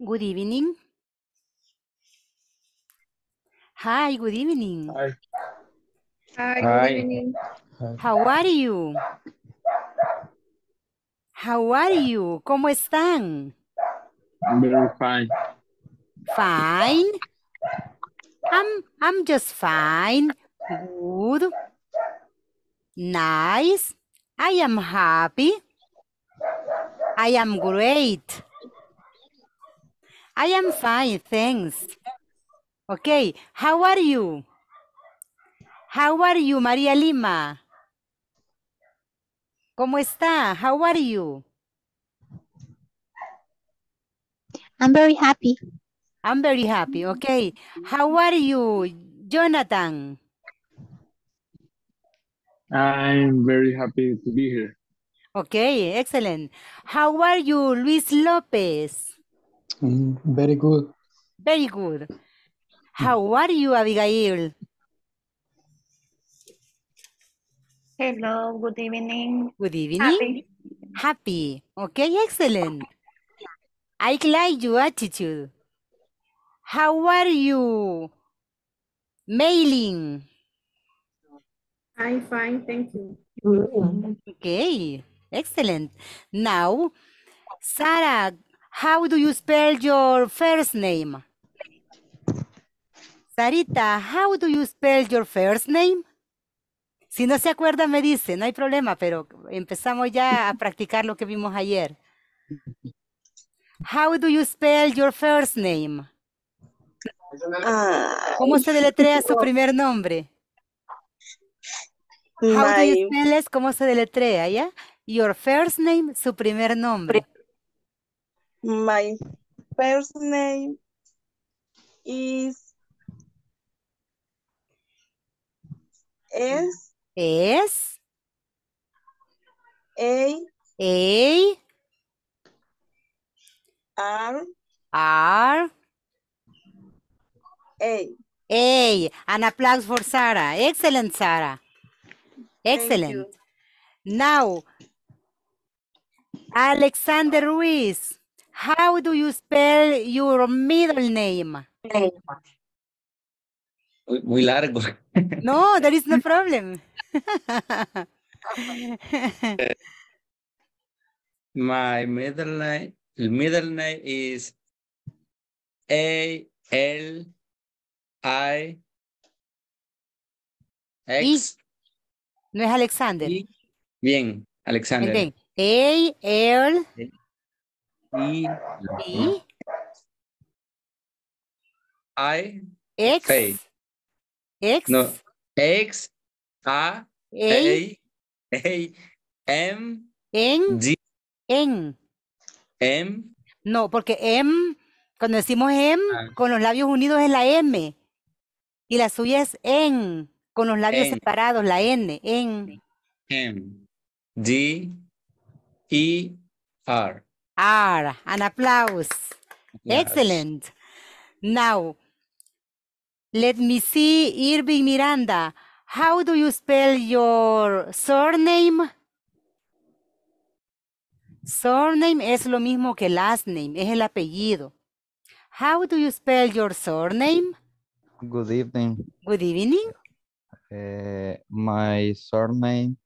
Good evening. Hi, good evening. Hi. Hi, good evening. How are you? How are you? ¿Cómo están? Very fine. Fine? I'm, I'm just fine. Good. Nice. I am happy. I am great. I am fine, thanks. Okay, how are you? How are you, María Lima? ¿Cómo está? How are you? I'm very happy. I'm very happy, okay. How are you, Jonathan? I'm very happy to be here. Okay, excellent. How are you, Luis López? Mm, very good. Very good. How are you, Abigail? Hello, good evening. Good evening. Happy. Happy. Okay, excellent. I like your attitude. How are you? Mailing. I'm fine, thank you. Okay, excellent. Now, Sarah, How do you spell your first name? Sarita, how do you spell your first name? Si no se acuerda, me dice, no hay problema, pero empezamos ya a practicar lo que vimos ayer. How do you spell your first name? ¿Cómo se deletrea su primer nombre? How do you spell es cómo se deletrea, ¿ya? Your first name, su primer nombre. My first name is es es a a r r a a an applause for Sarah. Excellent, Sarah. Excellent. Now, Alexander Ruiz. How do you spell your middle name? Muy largo. No, there is no problem. My middle name, middle name is A L I X. No es Alexander. Bien, Alexander. A L y, I X X no X A A, A M N N M no porque M em, cuando decimos M em, ah. con los labios unidos es la M y la suya es N con los labios separados la N N M em, D E R are. An applause. Excellent. Now, let me see, Irving Miranda. How do you spell your surname? Surname es lo mismo que last name, es el apellido. How do you spell your surname? Good evening. Good evening. Eh, my surname,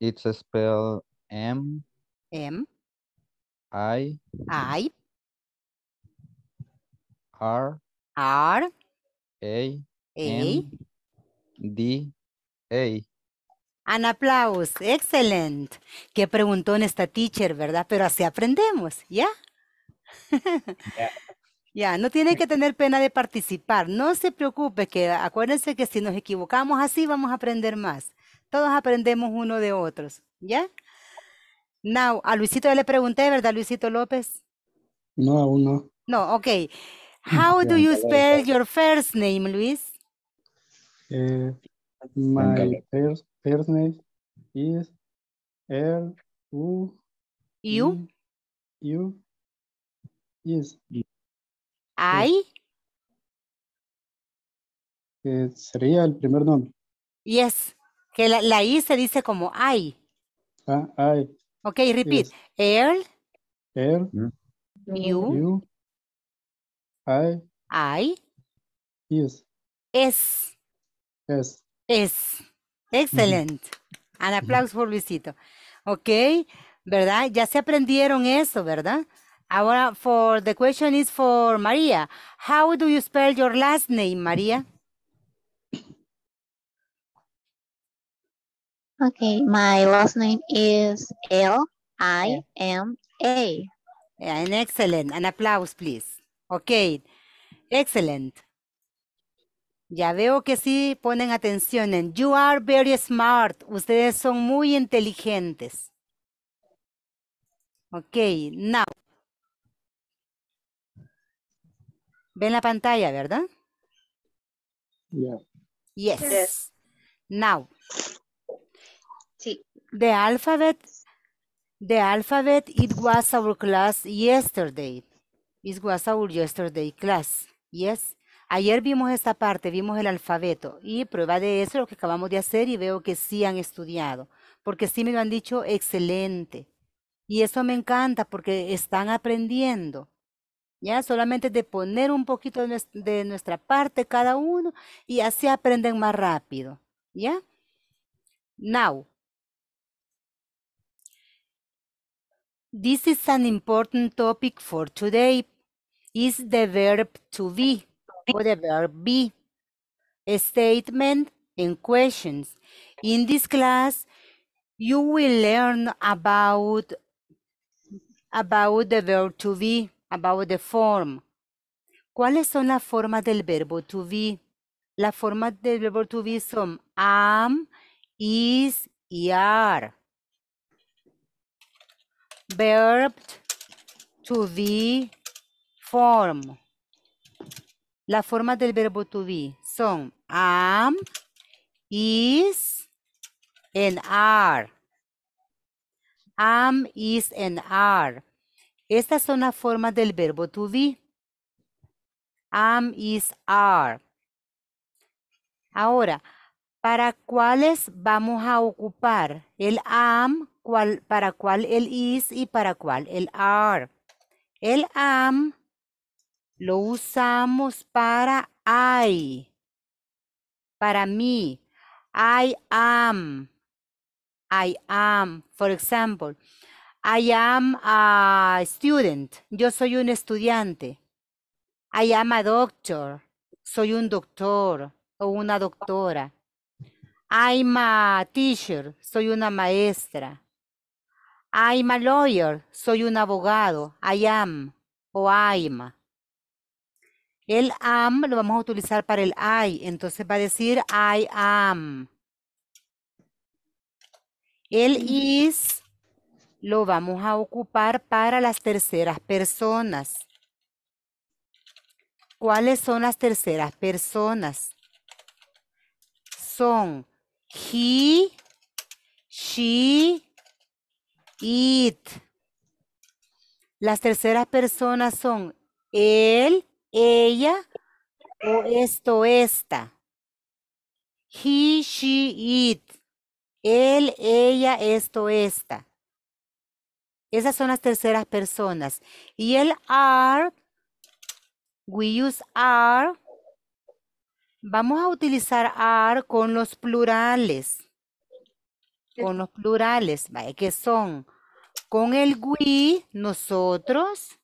it's spelled M. M. I. I. R. R. A. A. D. A. An applause. Excellent. Qué en esta teacher, ¿verdad? Pero así aprendemos, ¿ya? Ya, no tiene que tener pena de participar. No se preocupe, que acuérdense que si nos equivocamos así, vamos a aprender más. Todos aprendemos uno de otros, ¿ya? Now, a Luisito le pregunté, ¿verdad, Luisito López? No, aún no. No, ok. How do you spell your first name, Luis? Eh, my first, name is L U U U is I eh, sería el primer nombre. Yes, que la, la I se dice como I. Ah, I. Okay, repeat. Yes. L, mm. I. I. Yes. Es. Es. Excellent. An applause for Luisito. Ok, ¿verdad? Ya se aprendieron eso, ¿verdad? Ahora, for the question is for María. How do you spell your last name, María? Okay, my last name is L I M A. Yeah, and excellent. An applause, please. Okay, excellent. Ya veo que sí ponen atención en You are very smart. Ustedes son muy inteligentes. Ok, now. Ven la pantalla, ¿verdad? Yeah. yes. Now. The alphabet, the alphabet, it was our class yesterday. It was our yesterday class. Yes. Ayer vimos esta parte, vimos el alfabeto y prueba de eso lo que acabamos de hacer y veo que sí han estudiado, porque sí me lo han dicho excelente. Y eso me encanta porque están aprendiendo. Ya solamente de poner un poquito de nuestra parte cada uno y así aprenden más rápido. ¿Ya? Now, This is an important topic for today. Is the verb to be or the verb be a statement and questions. In this class, you will learn about about the verb to be, about the form. ¿Cuáles son las formas del verbo to be? Las formas del verbo to be son am, is y are. verb to be form. Las forma del verbo to be son am, is, and are. Am, is, and are. Estas son las formas del verbo to be. Am, is, are. Ahora, para cuáles vamos a ocupar el am, para cuál el is y para cuál el are. El am lo usamos para I, para mí. I am, I am. For example, I am a student. Yo soy un estudiante. I am a doctor. Soy un doctor o una doctora. I'm a teacher, soy una maestra. I'm a lawyer, soy un abogado. I am o I'm. El am lo vamos a utilizar para el I, entonces va a decir I am. El is lo vamos a ocupar para las terceras personas. ¿Cuáles son las terceras personas? Son he, she, it. Las terceras personas son él, ella o esto, esta. He, she, it. Él, ella, esto, esta. Esas son las terceras personas. Y el are, we use are Vamos a utilizar are con los plurales. Con los plurales, ¿vale? que son con el we, nosotros,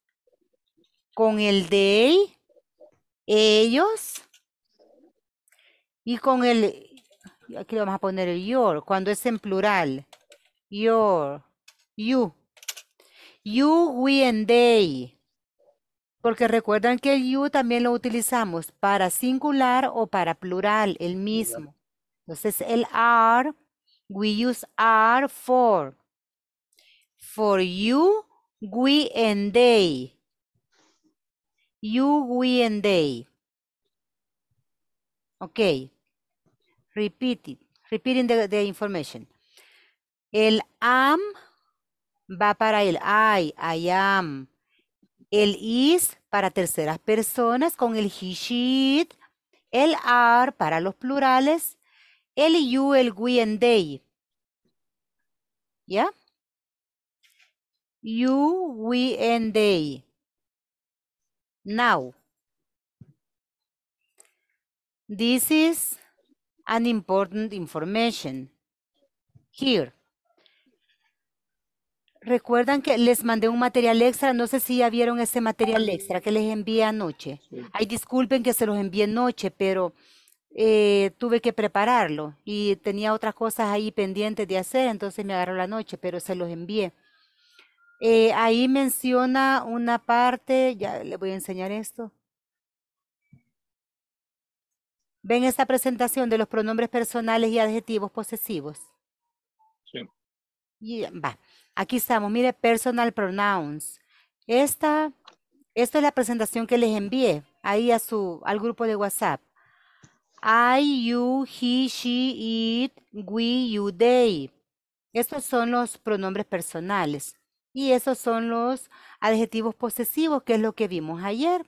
con el they, ellos, y con el, aquí vamos a poner el your, cuando es en plural, your, you, you, we and they, porque recuerdan que el you también lo utilizamos para singular o para plural, el mismo. Entonces el are, we use are for. For you, we and they. You, we and they. Ok. Repeat it. Repeating the, the information. El am va para el I, I am el is para terceras personas con el he, she, el are para los plurales, el you, el we and they. ¿Ya? You, we and they. Now. This is an important information. Here. Recuerdan que les mandé un material extra, no sé si ya vieron ese material extra que les envié anoche. Ahí disculpen que se los envié anoche, pero eh, tuve que prepararlo y tenía otras cosas ahí pendientes de hacer, entonces me agarró la noche, pero se los envié. Eh, ahí menciona una parte, ya le voy a enseñar esto. ¿Ven esta presentación de los pronombres personales y adjetivos posesivos? Sí. Y, va. Aquí estamos, mire, personal pronouns. Esta, es la presentación que les envié ahí a su, al grupo de WhatsApp. I, you, he, she, it, we, you, they. Estos son los pronombres personales. Y esos son los adjetivos posesivos, que es lo que vimos ayer.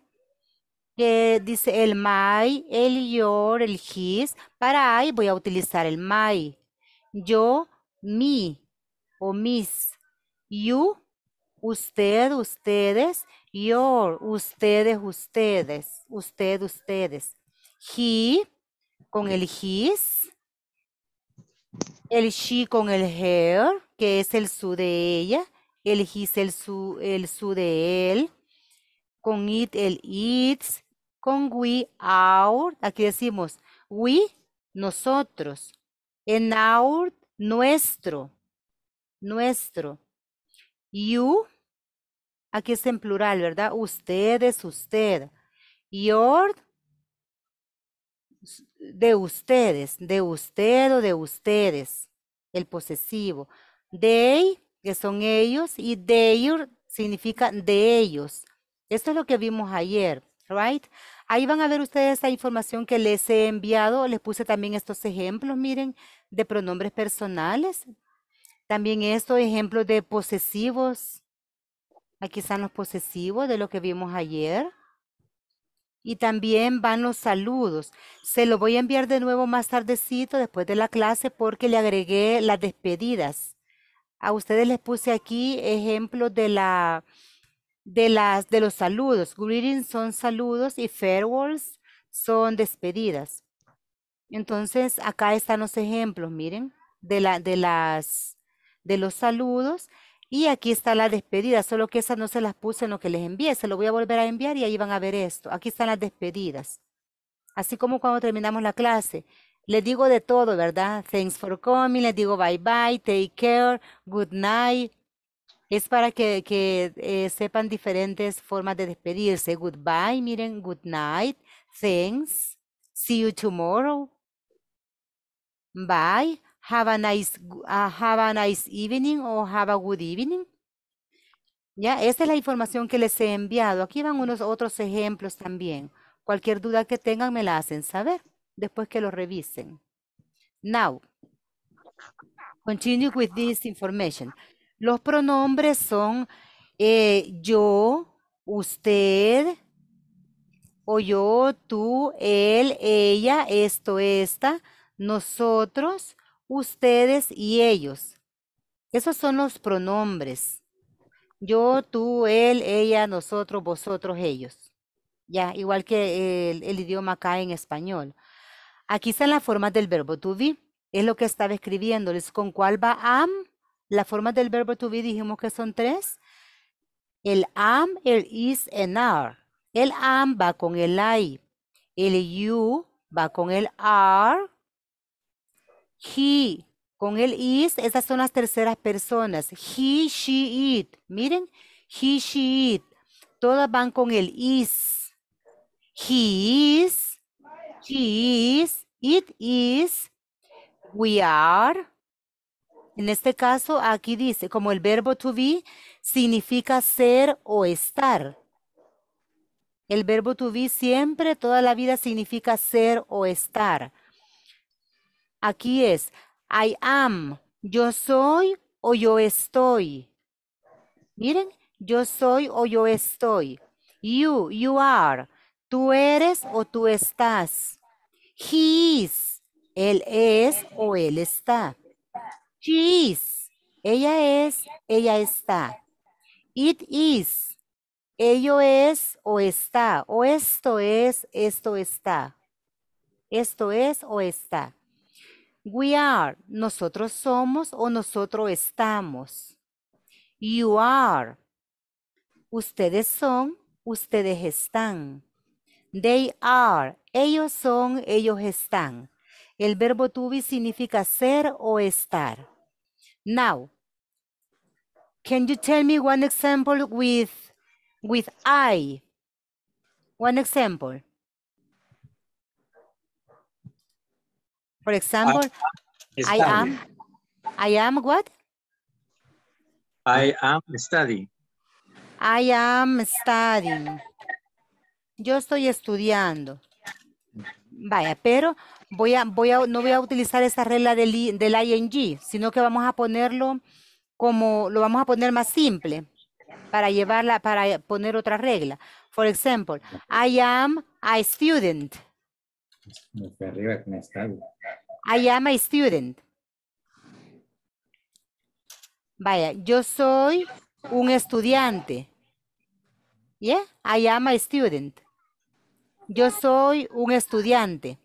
Que dice el my, el your, el his. Para I voy a utilizar el my. Yo, mi o mis. You, usted, ustedes. Your, ustedes, ustedes. Usted, ustedes. He, con el his. El she con el her, que es el su de ella. El his, el su, el su de él. Con it, el its. Con we, our. Aquí decimos we, nosotros. En our, nuestro. Nuestro. You, aquí es en plural, ¿verdad? Ustedes, usted. Your, de ustedes, de usted o de ustedes, el posesivo. They, que son ellos, y their significa de ellos. Esto es lo que vimos ayer, right? Ahí van a ver ustedes la información que les he enviado. Les puse también estos ejemplos, miren, de pronombres personales. También esto, ejemplos de posesivos. Aquí están los posesivos de lo que vimos ayer. Y también van los saludos. Se lo voy a enviar de nuevo más tardecito, después de la clase, porque le agregué las despedidas. A ustedes les puse aquí ejemplos de, la, de, las, de los saludos. Greetings son saludos y farewells son despedidas. Entonces, acá están los ejemplos, miren, de, la, de las de los saludos. Y aquí está la despedida, solo que esas no se las puse en lo que les envié, se lo voy a volver a enviar y ahí van a ver esto. Aquí están las despedidas. Así como cuando terminamos la clase, les digo de todo, ¿verdad? Thanks for coming, les digo bye bye, take care, good night. Es para que, eh, sepan diferentes formas de despedirse. Goodbye, miren, good night, thanks, see you tomorrow, bye, Uh, have a nice, evening o have a good evening. Ya, esta es la información que les he enviado. Aquí van unos otros ejemplos también. Cualquier duda que tengan me la hacen saber después que lo revisen. Now, continue with this information. Los pronombres son eh, yo, usted, o yo, tú, él, ella, esto, esta, nosotros, ustedes y ellos. Esos son los pronombres. Yo, tú, él, ella, nosotros, vosotros, ellos. Ya, igual que el, idioma acá en español. Aquí están las formas del verbo to be. Es lo que estaba escribiéndoles. ¿Con cuál va am? la forma del verbo to be dijimos que son tres. El am, el is, and are. El am va con el I. El you va con el are He, con el is, esas son las terceras personas. He, she, it. Miren, he, she, it. Todas van con el is. He is, she is, it is, we are. En este caso, aquí dice, como el verbo to be significa ser o estar. El verbo to be siempre, toda la vida significa ser o estar. Aquí es I am, yo soy o yo estoy. Miren, yo soy o yo estoy. You, you are, tú eres o tú estás. He is, él es o él está. She is, ella es, ella está. It is, ello es o está. O esto es, esto está. Esto es o está. We are, nosotros somos o nosotros estamos. You are, ustedes son, ustedes están. They are, ellos son, ellos están. El verbo to be significa ser o estar. Now, can you tell me one example with, with I? One example. For example, I, am, I am what? I am studying. I am studying. Yo estoy estudiando. Vaya, pero voy a, no voy a utilizar esa regla del, del ING, sino que vamos a ponerlo como, lo vamos a poner más simple para llevarla, para poner otra regla. For example, I am a student. I am a student. Vaya, yo soy un estudiante. Yeah, I am a student. Yo soy un estudiante.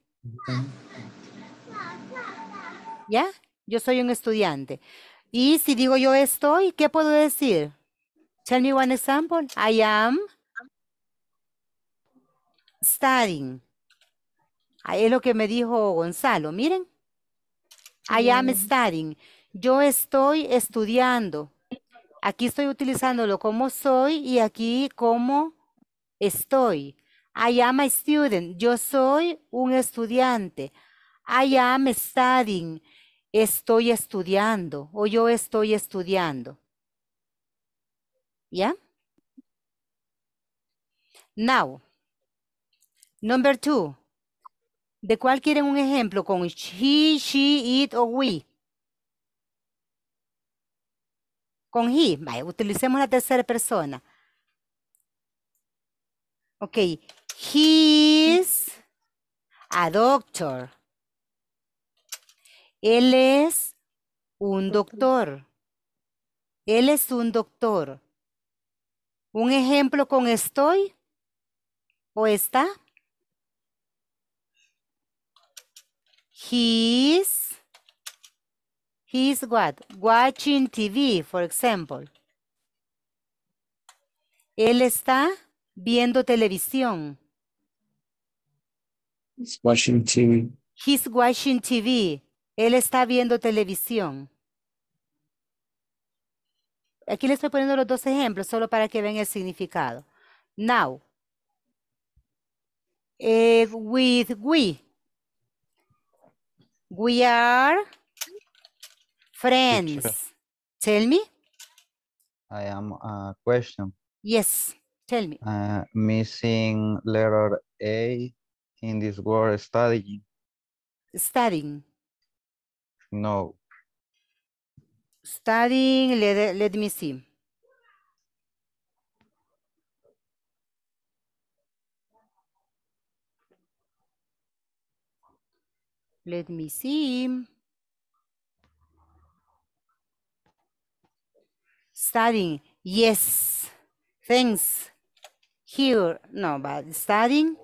¿Ya? yo soy un estudiante. Y si digo yo estoy, ¿qué puedo decir? Tell me one example. I am studying. Ahí es lo que me dijo Gonzalo. Miren, I am studying. Yo estoy estudiando. Aquí estoy utilizándolo como soy y aquí como estoy. I am a student. Yo soy un estudiante. I am studying. Estoy estudiando o yo estoy estudiando. ¿Ya? Now, number two. ¿De cuál quieren un ejemplo? ¿Con he, she, it o we? Con he. utilicemos la tercera persona. Ok. is a doctor. Él es un doctor. Él es un doctor. Un ejemplo con estoy o está. He's, what? Watching TV, for example. Él está viendo televisión. He's watching TV. He's watching TV. Él está viendo televisión. Aquí le estoy poniendo los dos ejemplos solo para que vean el significado. Now, eh, with we, We are friends. Teacher. Tell me. I am a question. Yes, tell me. Uh, missing letter A in this word studying. Studying. No. Studying, let, let me see. Let me see. Studying. Yes. Thanks. Here. No, but studying.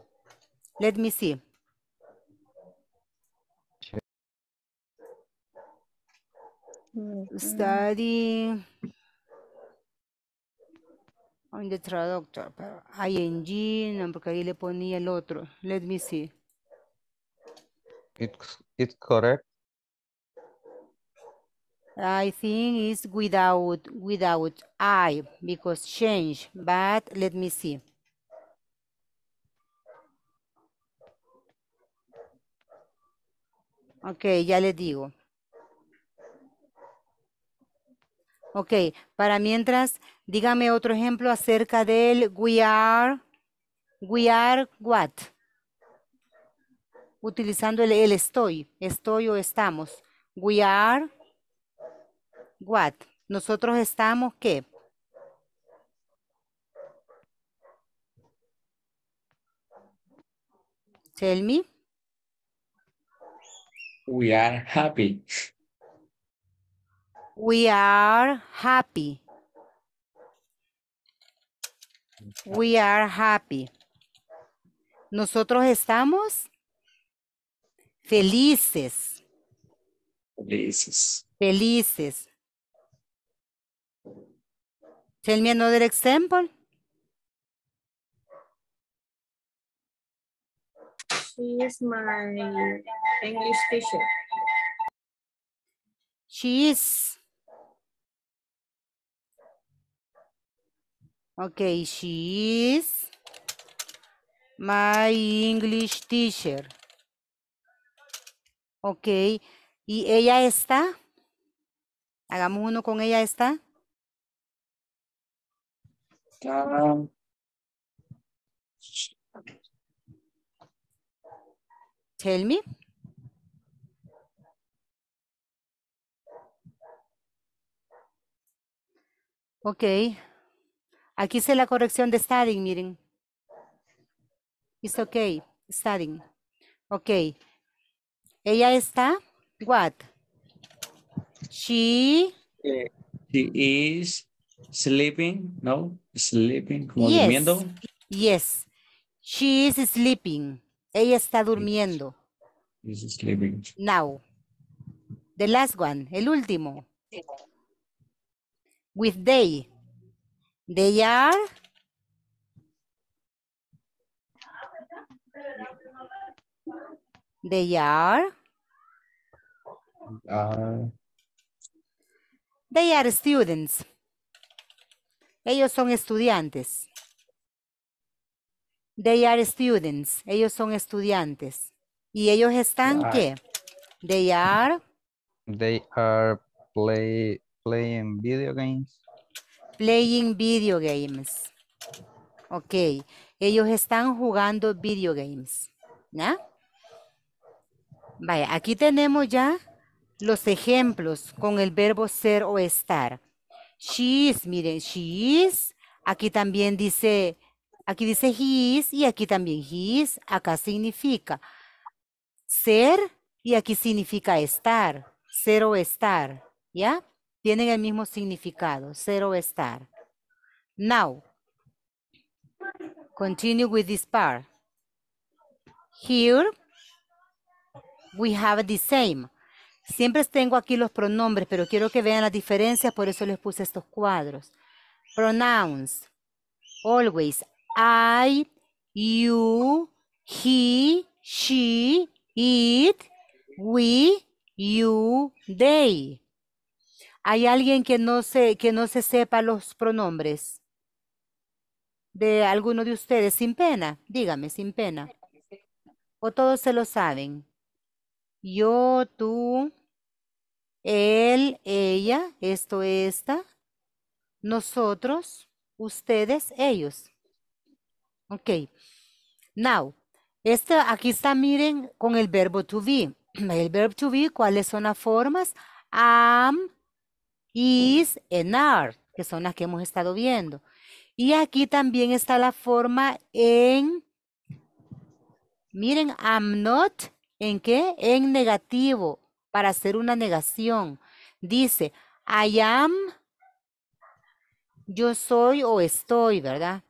Let me see. Mm-hmm. Studying. On the traductor, pero ING, no, porque ahí le ponía el otro. Let me see. It's, it's correct. I think it's without, without I because change, but let me see. Ok, ya le digo. Ok, para mientras, dígame otro ejemplo acerca del we are, we are what? utilizando el, estoy, estoy o estamos. We are what? Nosotros estamos qué? Tell me. We are happy. We are happy. We are happy. Nosotros estamos Felices. Felices. Felices. Tell me another example. She is my English teacher. She is. Okay, she is my English teacher. Okay, ¿Y ella está? Hagamos uno con ella está. Ah. Tell me. Ok. Aquí se la corrección de studying, miren. It's okay, studying. Ok. Ella está, what? She. she is sleeping, no? Sleeping, como yes. durmiendo. Yes. She is sleeping. Ella está durmiendo. She Is sleeping. Now. The last one, el último. With they. They are They are? They are students. Ellos son estudiantes. They are students. Ellos son estudiantes. ¿Y ellos están qué? They are? They are play, playing video games. Playing video games. Ok. Ellos están jugando video games. Vaya, aquí tenemos ya los ejemplos con el verbo ser o estar. She is, miren, she is. Aquí también dice, aquí dice he is y aquí también he is. Acá significa ser y aquí significa estar. Ser o estar, ¿ya? Tienen el mismo significado, ser o estar. Now, continue with this part. Here, we have the same. Siempre tengo aquí los pronombres, pero quiero que vean las diferencias, por eso les puse estos cuadros. Pronouns. Always. I, you, he, she, it, we, you, they. ¿Hay alguien que no se, que no se sepa los pronombres? De alguno de ustedes, sin pena, dígame, sin pena. O todos se lo saben yo, tú, él, ella, esto, esta, nosotros, ustedes, ellos. Ok. Now, este, aquí está, miren, con el verbo to be. El verbo to be, ¿cuáles son las formas? Am, is, and are, que son las que hemos estado viendo. Y aquí también está la forma en, miren, am not, ¿En qué? En negativo, para hacer una negación. Dice, I am, yo soy o estoy, ¿verdad?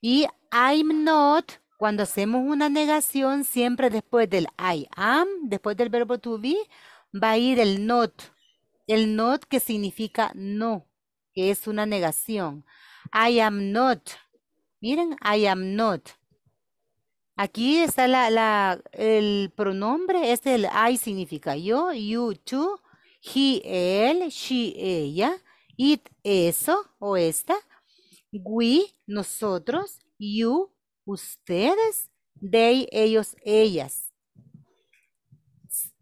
Y I'm not, cuando hacemos una negación, siempre después del I am, después del verbo to be, va a ir el not. El not que significa no, que es una negación. I am not. Miren, I am not. Aquí está el pronombre, este el I significa yo, you, tú, he, él, she, ella, it, eso o esta, we, nosotros, you, ustedes, they, ellos, ellas.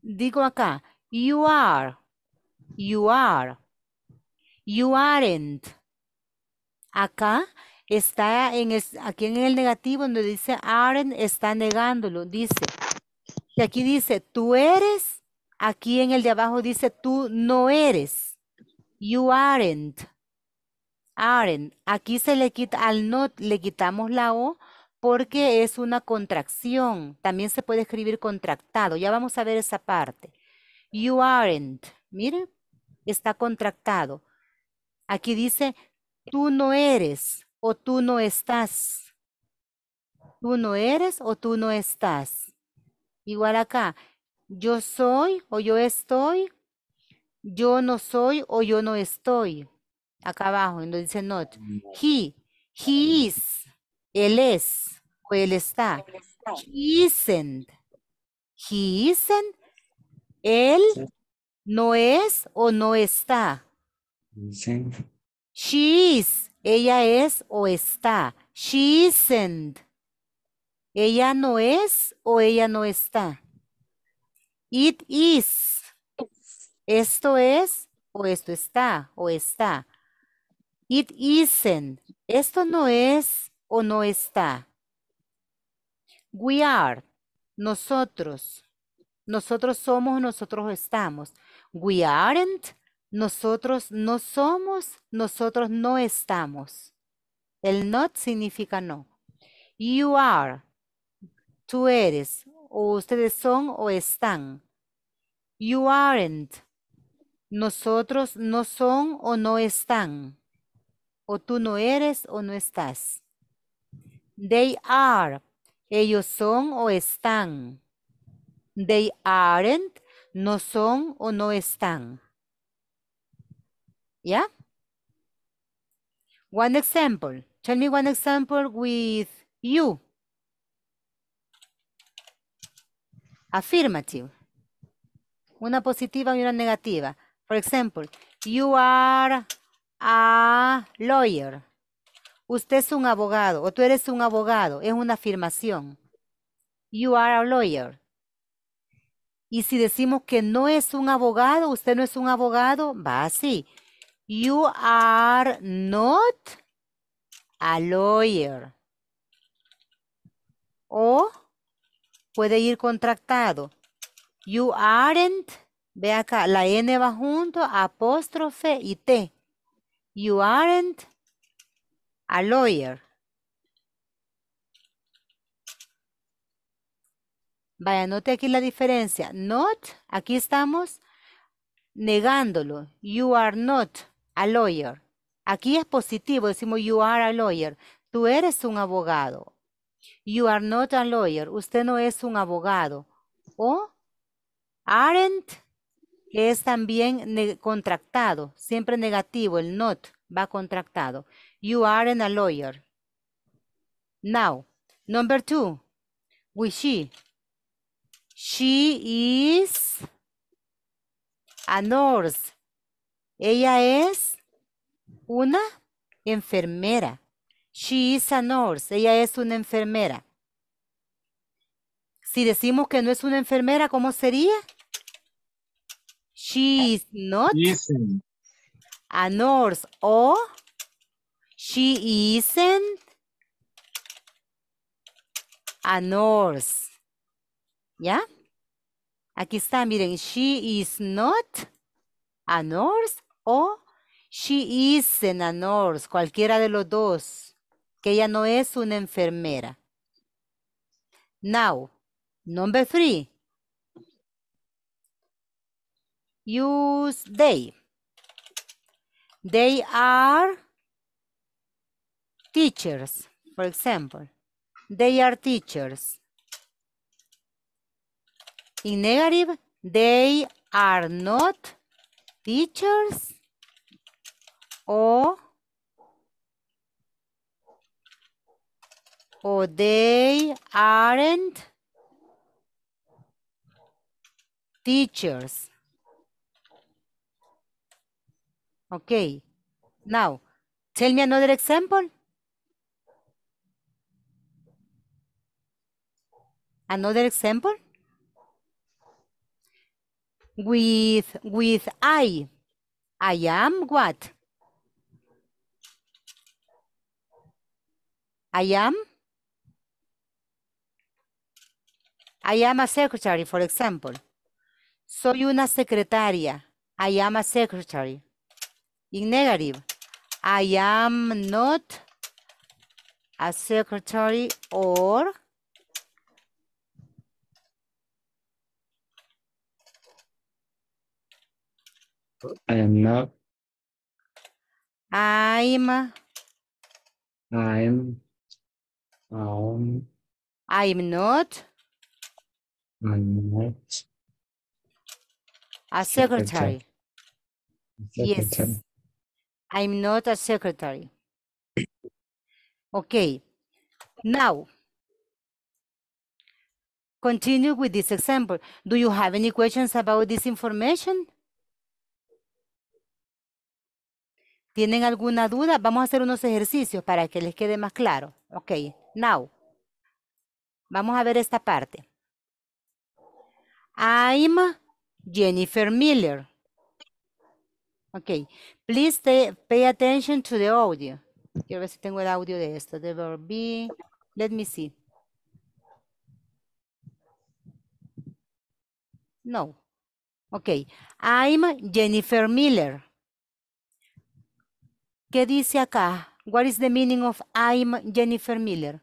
Digo acá, you are, you are, you aren't. Acá está en aquí en el negativo donde dice aren't está negándolo, dice. Y aquí dice tú eres, aquí en el de abajo dice tú no eres. You aren't. Aren't. Aquí se le quita al not le quitamos la o porque es una contracción. También se puede escribir contractado. Ya vamos a ver esa parte. You aren't. mire está contractado. Aquí dice, tú no eres o tú no estás. Tú no eres o tú no estás. Igual acá, yo soy o yo estoy, yo no soy o yo no estoy. Acá abajo, donde dice not. He, he is, él es o él está. He isn't, he isn't, él no es o no está. She is. Ella es o está. She isn't. Ella no es o ella no está. It is. Esto es o esto está o está. It isn't. Esto no es o no está. We are. Nosotros. Nosotros somos, nosotros estamos. We aren't. Nosotros no somos, nosotros no estamos. El not significa no. You are, tú eres, o ustedes son o están. You aren't, nosotros no son o no están. O tú no eres o no estás. They are, ellos son o están. They aren't, no son o no están. Yeah? One example. Tell me one example with you. Affirmative. Una positiva y una negativa. For example, you are a lawyer. Usted es un abogado o tú eres un abogado. Es una afirmación. You are a lawyer. Y si decimos que no es un abogado, usted no es un abogado, va así. You are not a lawyer. O puede ir contractado. You aren't, ve acá, la N va junto, apóstrofe y T. You aren't a lawyer. Vaya, note aquí la diferencia. Not, aquí estamos negándolo. You are not a lawyer. Aquí es positivo, decimos you are a lawyer. Tú eres un abogado. You are not a lawyer. Usted no es un abogado. O aren't, es también contractado, siempre negativo, el not va contractado. You aren't a lawyer. Now, number two, we she. She is a nurse. Ella es una enfermera. She is a nurse. Ella es una enfermera. Si decimos que no es una enfermera, ¿cómo sería? She is not a nurse. O she isn't a nurse. ¿Ya? Aquí está, miren. She is not a nurse o she is a nurse, cualquiera de los dos, que ella no es una enfermera. Now, number three. Use they. They are teachers, for example. They are teachers. In negative, they are not teachers or or they aren't teachers. Okay. Now, tell me another example. Another example? with, with I. I am what? I am? I am a secretary, for example. Soy una secretaria. I am a secretary. In negative, I am not a secretary or I am not. I'm. I'm. Um, I'm not. I'm not. A secretary. secretary. Yes. I'm not a secretary. Okay. Now, continue with this example. Do you have any questions about this information? ¿Tienen alguna duda? Vamos a hacer unos ejercicios para que les quede más claro. Ok, now. Vamos a ver esta parte. I'm Jennifer Miller. Ok, please pay attention to the audio. Quiero ver si tengo el audio de esto. Let me see. No. Ok, I'm Jennifer Miller. ¿Qué dice acá? What is the meaning of I'm Jennifer Miller?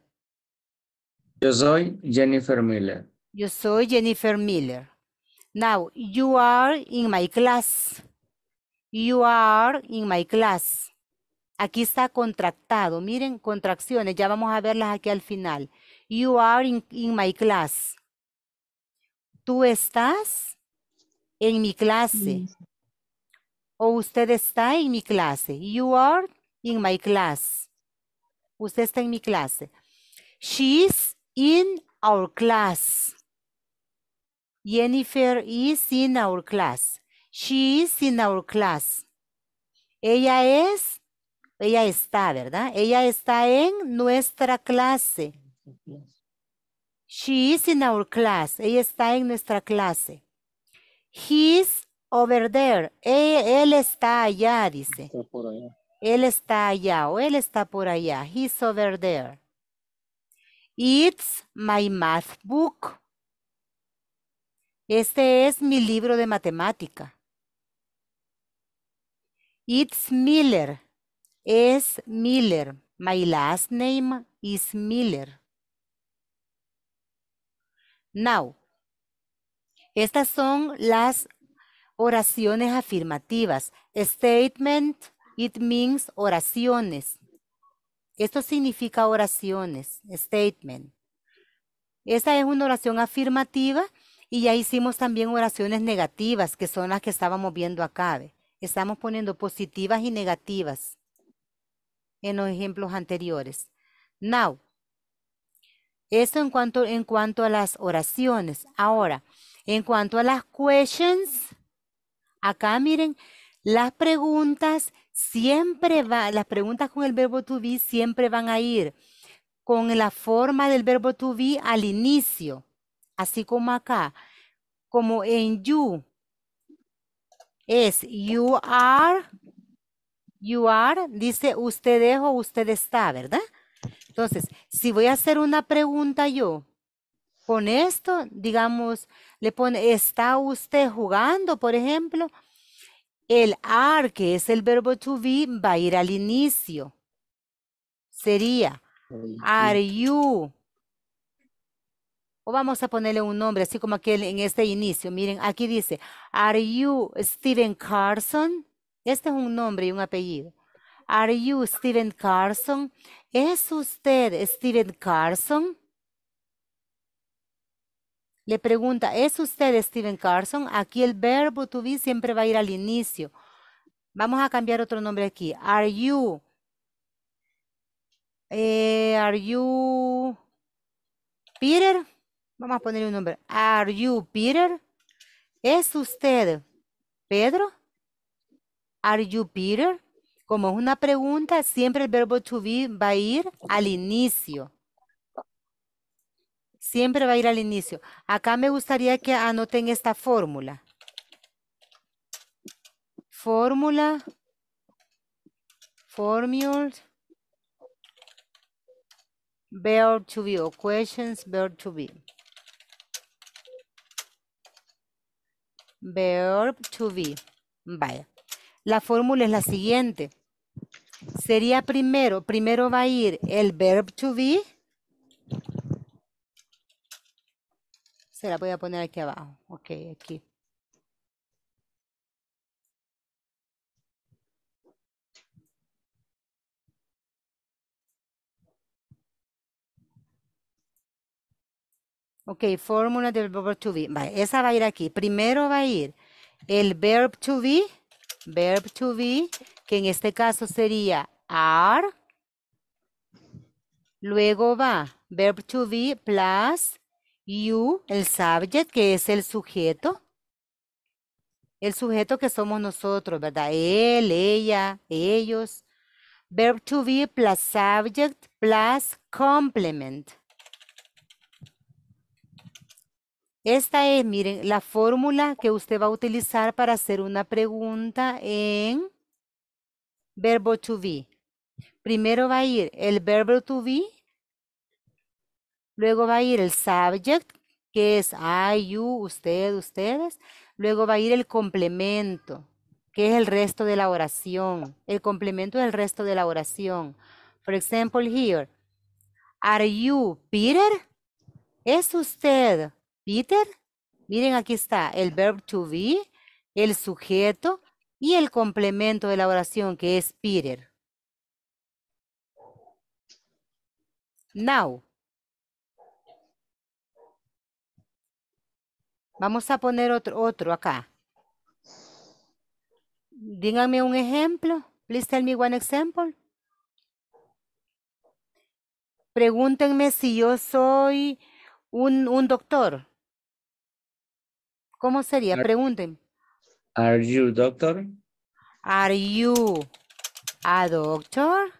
Yo soy Jennifer Miller. Yo soy Jennifer Miller. Now, you are in my class. You are in my class. Aquí está contractado. Miren, contracciones. Ya vamos a verlas aquí al final. You are in, in my class. Tú estás en mi clase. O usted está en mi clase. You are in my class. Usted está en mi clase. is in our class. Jennifer is in our class. She is in our class. Ella es, ella está, ¿verdad? Ella está en nuestra clase. She is in our class. Ella está en nuestra clase. He is. Over there. Él, está allá, dice. Él está allá o él está por allá. He's over there. It's my math book. Este es mi libro de matemática. It's Miller. Es Miller. My last name is Miller. Now, estas son las Oraciones afirmativas. Statement, it means oraciones. Esto significa oraciones, statement. Esa es una oración afirmativa y ya hicimos también oraciones negativas, que son las que estábamos viendo acá. Estamos poniendo positivas y negativas en los ejemplos anteriores. Now, esto en cuanto, en cuanto a las oraciones. Ahora, en cuanto a las questions, Acá miren, las preguntas siempre van, las preguntas con el verbo to be siempre van a ir con la forma del verbo to be al inicio, así como acá, como en you. Es you are, you are, dice usted es o usted está, ¿verdad? Entonces, si voy a hacer una pregunta yo, con esto, digamos, le pone, está usted jugando, por ejemplo, el are, que es el verbo to be, va a ir al inicio. Sería, are you. O vamos a ponerle un nombre, así como aquel en este inicio. Miren, aquí dice, are you Steven Carson? Este es un nombre y un apellido. Are you Steven Carson? ¿Es usted Steven Carson? le pregunta, ¿es usted Steven Carson? Aquí el verbo to be siempre va a ir al inicio. Vamos a cambiar otro nombre aquí. Are you? Eh, are you Peter? Vamos a ponerle un nombre. Are you Peter? ¿Es usted Pedro? Are you Peter? Como es una pregunta, siempre el verbo to be va a ir al inicio. Siempre va a ir al inicio. Acá me gustaría que anoten esta fórmula. Fórmula. Formulas. Verb to be o questions verb to be. Verb to be. Vaya. La fórmula es la siguiente. Sería primero, primero va a ir el verb to be se la voy a poner aquí abajo. Ok, aquí. Ok, fórmula del verbo to be. esa va a ir aquí. Primero va a ir el verb to be, verb to be, que en este caso sería are. Luego va verb to be plus You, el subject, que es el sujeto. El sujeto que somos nosotros, ¿verdad? Él, ella, ellos. Verb to be plus subject plus complement. Esta es, miren, la fórmula que usted va a utilizar para hacer una pregunta en verbo to be. Primero va a ir el verbo to be Luego va a ir el subject, que es I, you, usted, ustedes. Luego va a ir el complemento, que es el resto de la oración. El complemento del resto de la oración. For example, here. Are you Peter? ¿Es usted Peter? Miren, aquí está el verb to be, el sujeto y el complemento de la oración que es Peter. Now, Vamos a poner otro, otro acá. Díganme un ejemplo. Please tell me one example. Pregúntenme si yo soy un, un doctor. ¿Cómo sería? Are, Pregunten. Are you doctor? Are you a doctor?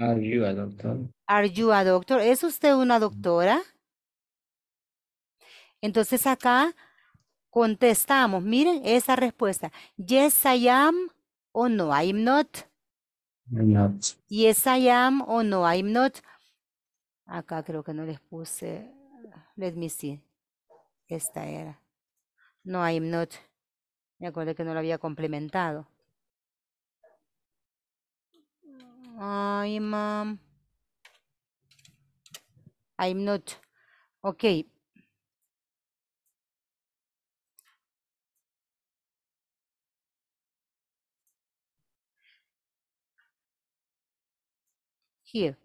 Are you a doctor? Are you a doctor? ¿Es usted una doctora? Entonces acá contestamos, miren esa respuesta. Yes, I am o no, I'm not. I'm Yes, I am o no, I'm not. Acá creo que no les puse. Let me see. Esta era. No, I'm not. Me acordé que no lo había complementado. I'm, I'm not. Ok, here.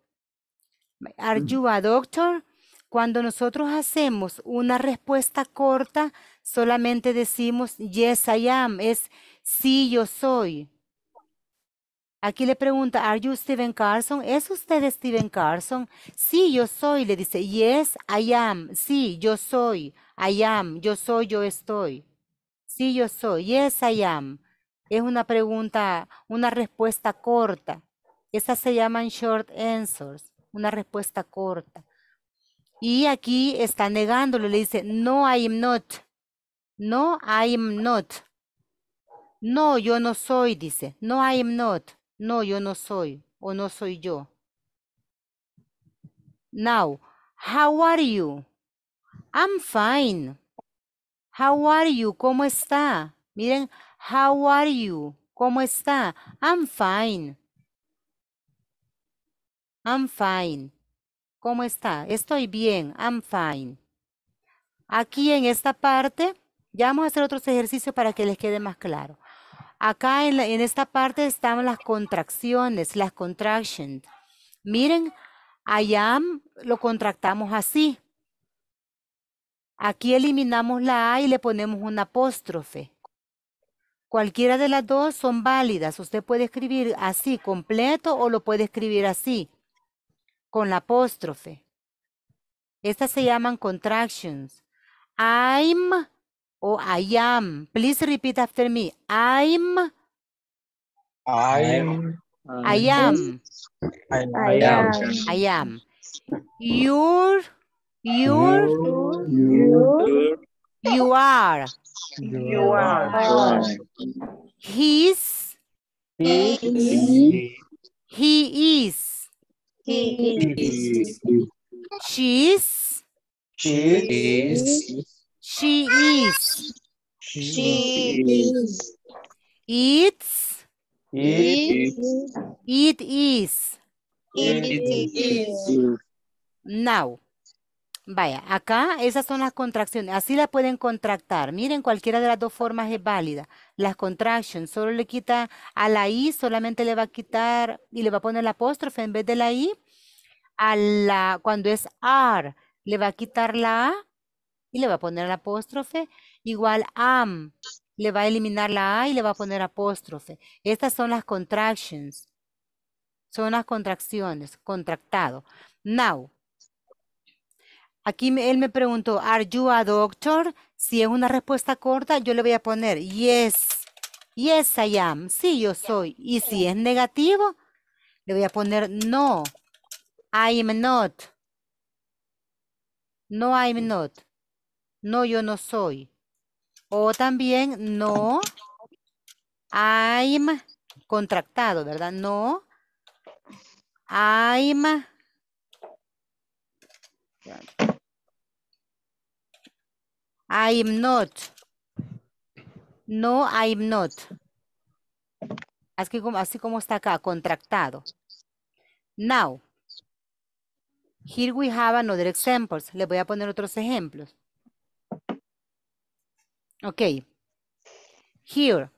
Are mm. you a doctor? Cuando nosotros hacemos una respuesta corta, solamente decimos yes I am, es sí yo soy. Aquí le pregunta, are you Steven Carson? ¿Es usted Steven Carson? Sí, yo soy, le dice, yes I am, sí, yo soy, I am, yo soy, yo estoy. Sí, yo soy, yes I am. Es una pregunta, una respuesta corta. Esas se llaman short answers, una respuesta corta. Y aquí está negándolo, le dice, no, I am not. No, I am not. No, yo no soy, dice. No, I am not. No, yo no soy o no soy yo. Now, how are you? I'm fine. How are you? ¿Cómo está? Miren, how are you? ¿Cómo está? I'm fine. I'm fine. ¿Cómo está? Estoy bien. I'm fine. Aquí en esta parte, ya vamos a hacer otros ejercicios para que les quede más claro. Acá en, esta parte están las contracciones, las contractions. Miren, I am lo contractamos así. Aquí eliminamos la A y le ponemos un apóstrofe. Cualquiera de las dos son válidas. Usted puede escribir así, completo, o lo puede escribir así con la apóstrofe. Estas se llaman contractions. I'm o I am. Please repeat after me. I'm. I am. I am. I am. I am. You're. You're. You are. You are. He's. His. She is. She is. It's. It is. It is. Now. Vaya, acá esas son las contracciones. Así la pueden contractar. Miren, cualquiera de las dos formas es válida. Las contractions, solo le quita a la I, solamente le va a quitar y le va a poner la apóstrofe en vez de la I. A la, cuando es R le va a quitar la A y le va a poner la apóstrofe. Igual am, le va a eliminar la A y le va a poner apóstrofe. Estas son las contractions. Son las contracciones, contractado. Now. Aquí él me preguntó, ¿Are you a doctor? Si es una respuesta corta, yo le voy a poner yes. Yes, I am. Sí, yo soy. Y si es negativo, le voy a poner no. I am not. No, I'm not. No, yo no soy. O también, no, I'm contractado, ¿verdad? No, I'm... I'm not. No, I'm not. Así como, así como está acá, contractado. Now. Here we have another examples. Les voy a poner otros ejemplos. Ok. Here.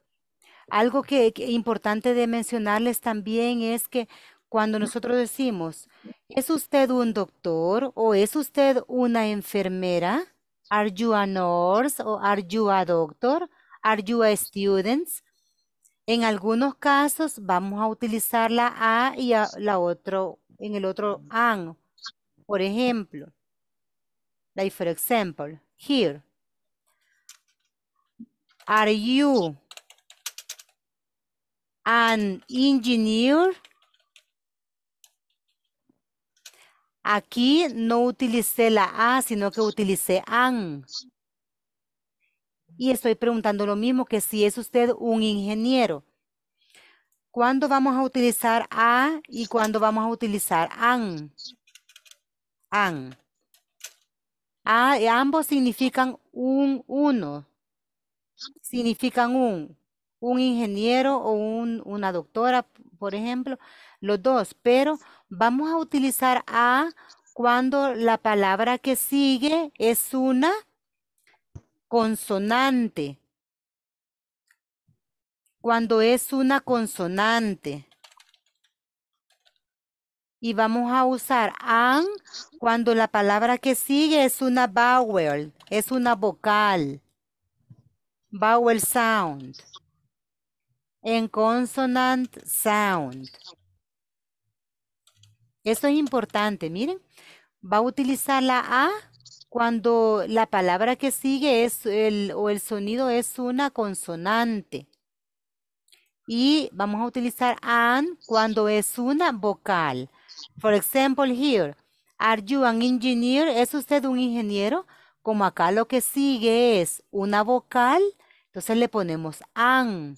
Algo que, es importante de mencionarles también es que cuando nosotros decimos, ¿es usted un doctor o es usted una enfermera? Are you a nurse o are you a doctor? Are you a student? En algunos casos vamos a utilizar la a y la otro en el otro an por ejemplo, like for example, here. Are you an engineer? Aquí no utilicé la A, sino que utilicé an. Y estoy preguntando lo mismo que si es usted un ingeniero. ¿Cuándo vamos a utilizar a y cuándo vamos a utilizar an? ambos significan un uno. Significan un, un ingeniero o una doctora, por ejemplo, los dos. Pero vamos a utilizar a cuando la palabra que sigue es una consonante. Cuando es una consonante y vamos a usar an cuando la palabra que sigue es una vowel, es una vocal, vowel sound, en consonant sound. Eso es importante, miren. Va a utilizar la A cuando la palabra que sigue es el, o el sonido es una consonante. Y vamos a utilizar an cuando es una vocal. For example, here, are you an engineer? ¿Es usted un ingeniero? Como acá lo que sigue es una vocal, entonces le ponemos an.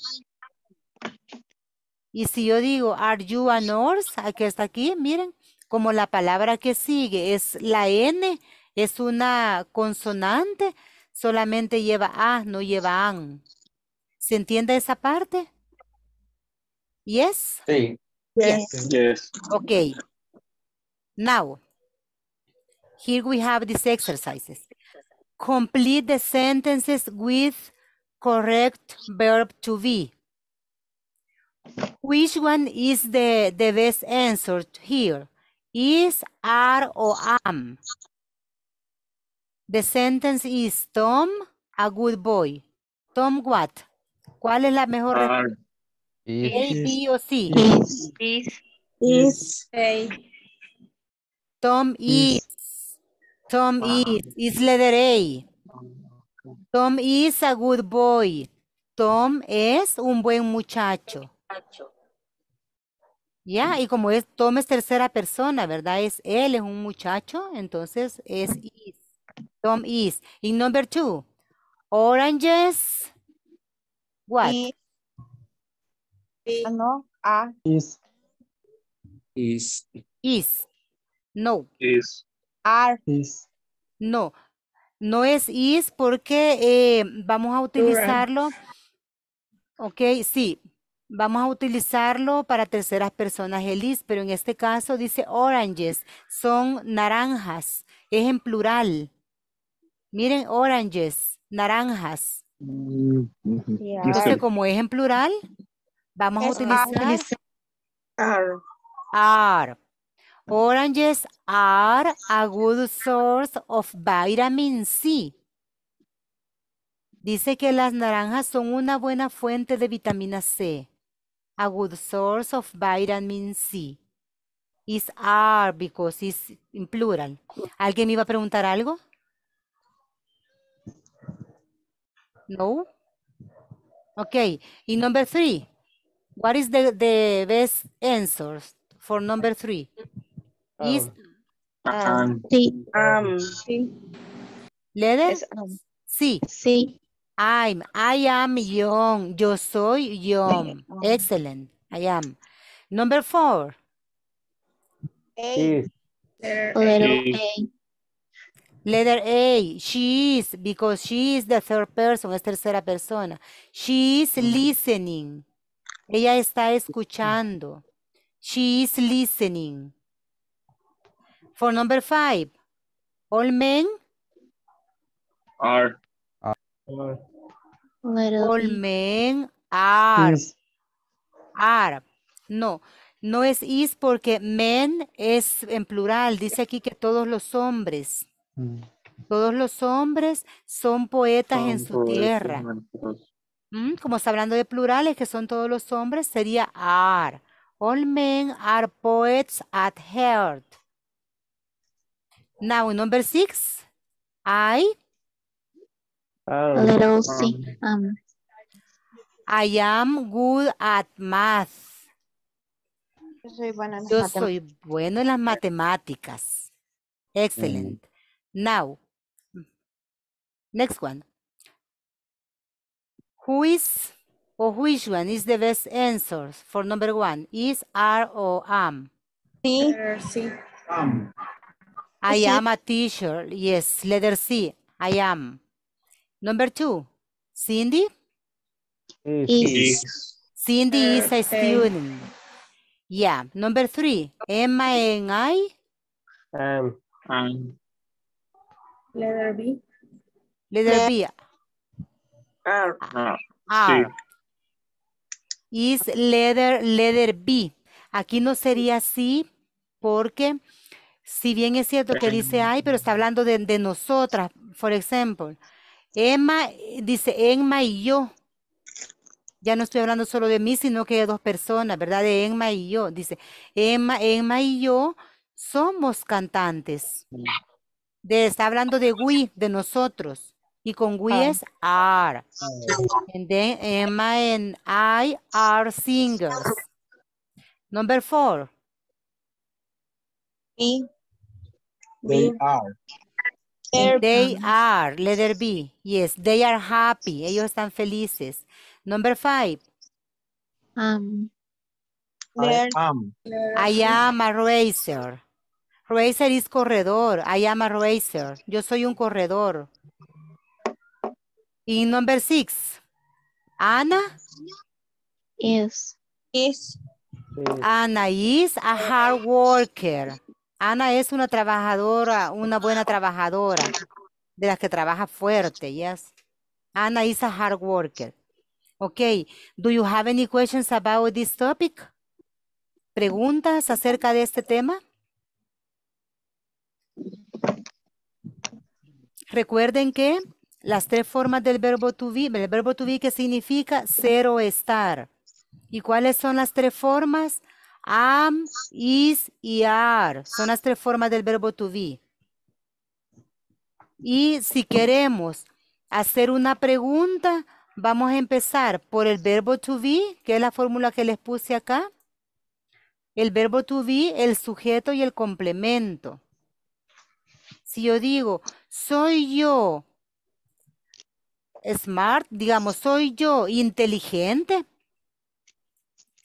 Y si yo digo, are you a nurse? Aquí está aquí, miren, como la palabra que sigue es la N, es una consonante, solamente lleva A, no lleva AN. ¿Se entiende esa parte? ¿Yes? Sí. Yes. yes. Ok. Now, here we have these exercises. Complete the sentences with correct verb to be. Which one is the, the best answer here? Is, are, or am? The sentence is Tom, a good boy. Tom what? ¿Cuál es la mejor respuesta? Él, sí Is. Is. Is. Tom is. Tom ah. is. Is Tom is a good boy. Tom es un buen muchacho. Ya, y como es, Tom es tercera persona, ¿verdad? Es él, es un muchacho, entonces es is. Tom is. Y number two, oranges, what? Ah, no, ah. Is. Is. No. Is. Are. No. No es is porque eh, vamos a utilizarlo. Ok, sí. Vamos a utilizarlo para terceras personas el is, pero en este caso dice oranges. Son naranjas. Es en plural. Miren, oranges, naranjas. Mm, Entonces, como es en plural, vamos a utilizar... Are. Are. Oranges are a good source of vitamin C. Dice que las naranjas son una buena fuente de vitamina C. A good source of vitamin C. Is are because it's in plural. ¿Alguien me iba a preguntar algo? No? Okay. Y number three, what is the, the best answer for number three? Is oh. ah, sí. sí. I am young. Yo soy young. Excellent. I am. Number four. A. Letter A. Letter A, she is, because she is the third person, es tercera persona. She is mm. listening. Ella está escuchando. She is listening. For number five, all men are. All men are. Are. No, no es is porque men es en plural. Dice aquí que todos los hombres. Mm. Todos los hombres son poetas en su tierra. Mm, como está hablando de plurales, que son todos los hombres, sería are. All men are poets at heart. Now, number six, I. Little C. I am good at math. Yo soy, buena en bueno en las matemáticas. Excellent. Now, next one. Who is or which one is the best answer for number one? Is, are, or am? Sí. I este am a teacher. Yes, letter C. I am. Number two, Cindy? Is. Cindy is a student. Yeah. Number three, Emma I? Letter B. Letter B. R. Is letter, letter B. Aquí no sería así porque si bien es cierto que dice, ay, pero está hablando de, nosotras, por ejemplo. Emma, eh, dice Emma y yo. Ya no estoy hablando solo de mí, sino que de dos personas, ¿verdad? De Emma y yo. Dice, Emma, Emma y yo somos cantantes. está hablando de we, de nosotros. Y con we ah. es are. Ah. And Emma and I are singers. Number four. They are. They are, letter B. Yes, they are happy. Ellos están felices. Number five. Um, I am. I am a racer. Racer is corredor. I am a racer. Yo soy un corredor. Y number six. Ana. Is. Ana is a hard worker. Ana es una trabajadora, una buena trabajadora, de las que trabaja fuerte, yes. Ana is a hard worker. Okay, do you have any questions about this topic? ¿Preguntas acerca de este tema? Recuerden que las tres formas del verbo to be, el verbo to be que significa ser o estar. ¿Y cuáles son las tres formas? Am, is y are son las tres formas del verbo to be. Y si queremos hacer una pregunta, vamos a empezar por el verbo to be, que es la fórmula que les puse acá. El verbo to be, el sujeto y el complemento. Si yo digo, soy yo smart, digamos, soy yo inteligente,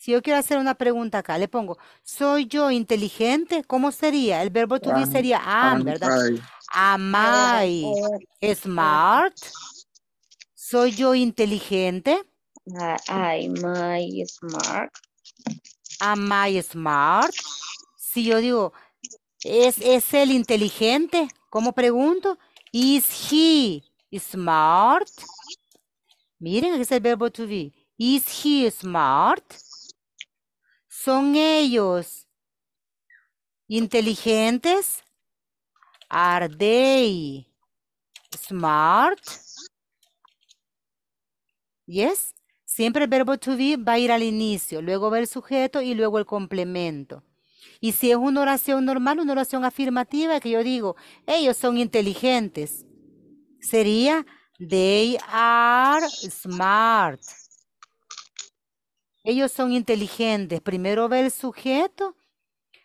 si yo quiero hacer una pregunta acá, le pongo, ¿soy yo inteligente? ¿Cómo sería? El verbo to be sería am, ¿verdad? Am I smart? ¿Soy yo inteligente? Am I smart? Am I smart? Si yo digo, ¿es, es él inteligente? ¿Cómo pregunto? Is he smart? Miren, es el verbo to be. Is he smart? son ellos? ¿Inteligentes? Are they smart? Yes. Siempre el verbo to be va a ir al inicio, luego va el sujeto y luego el complemento. Y si es una oración normal, una oración afirmativa, que yo digo, ellos son inteligentes, sería, they are smart. Ellos son inteligentes. Primero ve el sujeto,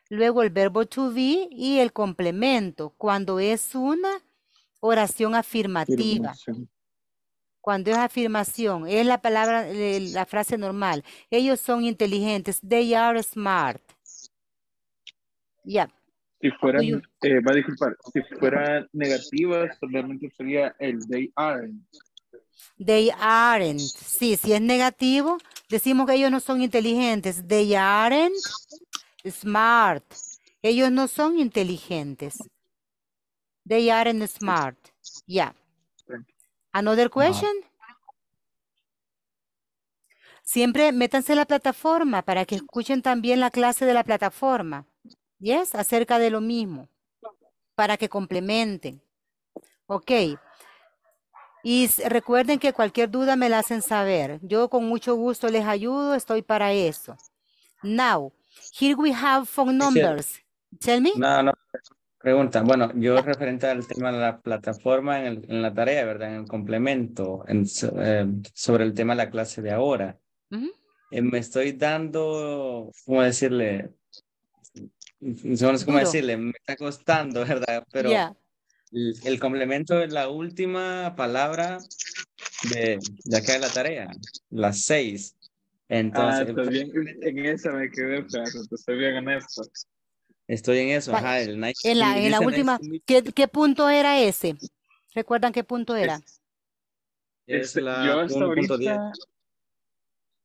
luego el verbo to be y el complemento. Cuando es una oración afirmativa. Cuando es afirmación, es la palabra, eh, la frase normal. Ellos son inteligentes. They are smart. Ya. Si fueran, eh, va a disculpar, si fuera negativas, solamente sería el they aren't. They aren't. Sí, si es negativo, decimos que ellos no son inteligentes. They aren't smart. Ellos no son inteligentes. They aren't smart. Yeah. Another question. Siempre métanse en la plataforma para que escuchen también la clase de la plataforma. Yes, acerca de lo mismo. Para que complementen. Ok. Y recuerden que cualquier duda me la hacen saber. Yo con mucho gusto les ayudo, estoy para eso. Now, here we have phone numbers. Tell me. No, no, pregunta. Bueno, yo referente al tema de la plataforma en, la tarea, ¿verdad? En el complemento, eh, sobre el tema de la clase de ahora. Eh, me estoy dando, ¿cómo decirle? No sé cómo decirle, me está costando, ¿verdad? Pero el complemento es la última palabra de, de acá de la tarea, las seis. Entonces, ah, estoy bien, en esa me quedé, pero estoy bien en esto. Estoy en eso, ajá, el En la, la última, ¿qué, ¿qué, punto era ese? ¿Recuerdan qué punto era? Es, este, la yo hasta ahorita,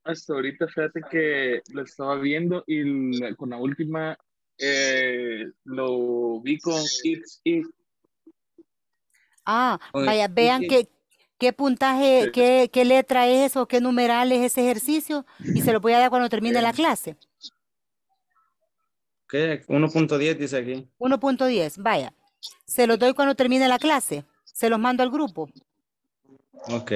hasta ahorita, fíjate que lo estaba viendo y con la última eh, lo vi con It's It Ah, vaya, vean qué, puntaje, qué, letra es eso, qué numeral es ese ejercicio y se lo voy a dar cuando termine la clase. ¿Qué? 1.10 dice aquí. 1.10, vaya. Se lo doy cuando termine la clase. Se los mando al grupo. Ok.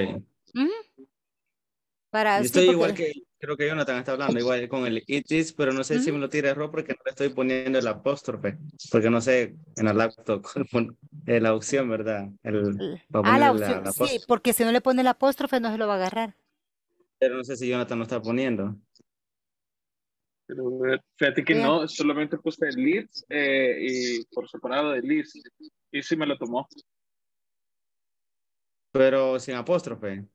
Para, igual que... Creo que Jonathan está hablando igual con el it pero no sé si me lo tira error porque no le estoy poniendo el apóstrofe, porque no sé en la laptop eh, la opción, ¿verdad? El, ah, la opción, sí, porque si no le pone el apóstrofe no se lo va a agarrar. Pero no sé si Jonathan lo está poniendo. fíjate que eh, no, solamente puse el leads eh, y por separado el leads y sí me lo tomó. Pero sin apóstrofe.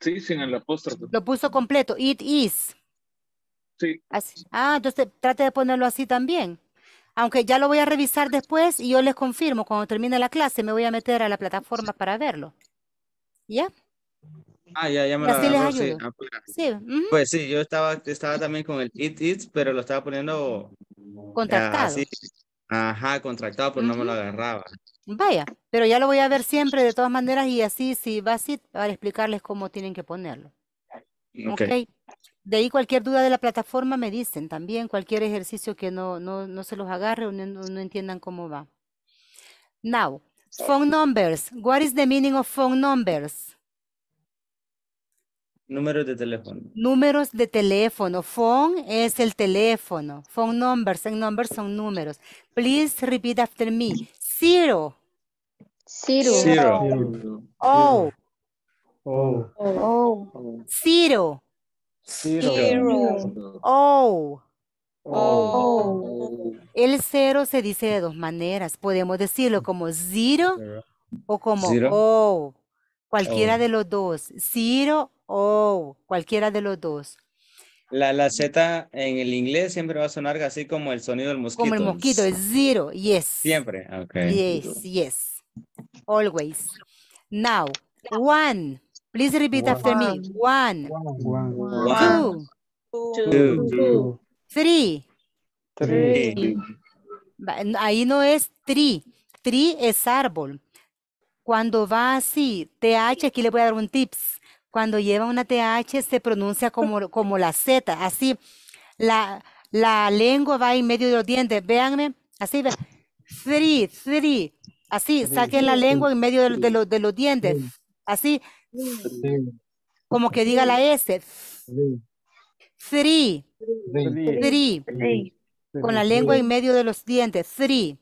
Sí, sin el apóstrofe. Lo puso completo. It is. Sí. Ah, entonces trate de ponerlo así también. Aunque ya lo voy a revisar después y yo les confirmo, cuando termine la clase me voy a meter a la plataforma para verlo. ¿Ya? Ah, ya, ya me lo les Sí. Ah, pues, pues, sí. yo estaba, estaba también con el it is, pero lo estaba poniendo... Ah, contractado. Ajá, contractado, pero no me lo agarraba. Vaya, pero ya lo voy a ver siempre de todas maneras y así si va así para explicarles cómo tienen que ponerlo. De ahí cualquier duda de la plataforma me dicen también, cualquier ejercicio que no, se los agarre o no, entiendan cómo va. Now, phone numbers. What is the meaning of phone numbers? Números de teléfono. Números de teléfono. Phone es el teléfono. Phone numbers en numbers son números. Please repeat after me. Zero. Zero. Oh. Oh. Oh. Zero. Zero. Oh. Oh. El cero se dice de dos maneras. Podemos decirlo como zero, o como oh. Cualquiera oh. de los dos. Zero, o oh. Cualquiera de los dos. La, la Z en el inglés siempre va a sonar así como el sonido del mosquito. Como el mosquito, es zero, yes. Siempre, ok. Yes, yes always. Now, one. Please repeat after me. One. Two. Three. Ahí no es tree. Tree es árbol. Cuando va así, TH, aquí le voy a dar un tips. Cuando lleva una TH se pronuncia como, como la Z, así. La, lengua va en medio de los dientes. Véanme, así. Three, three. Así, saquen la lengua en medio de, los, dientes. Así. Como que diga la S. Three. Three. Con la lengua en medio de los dientes. Three.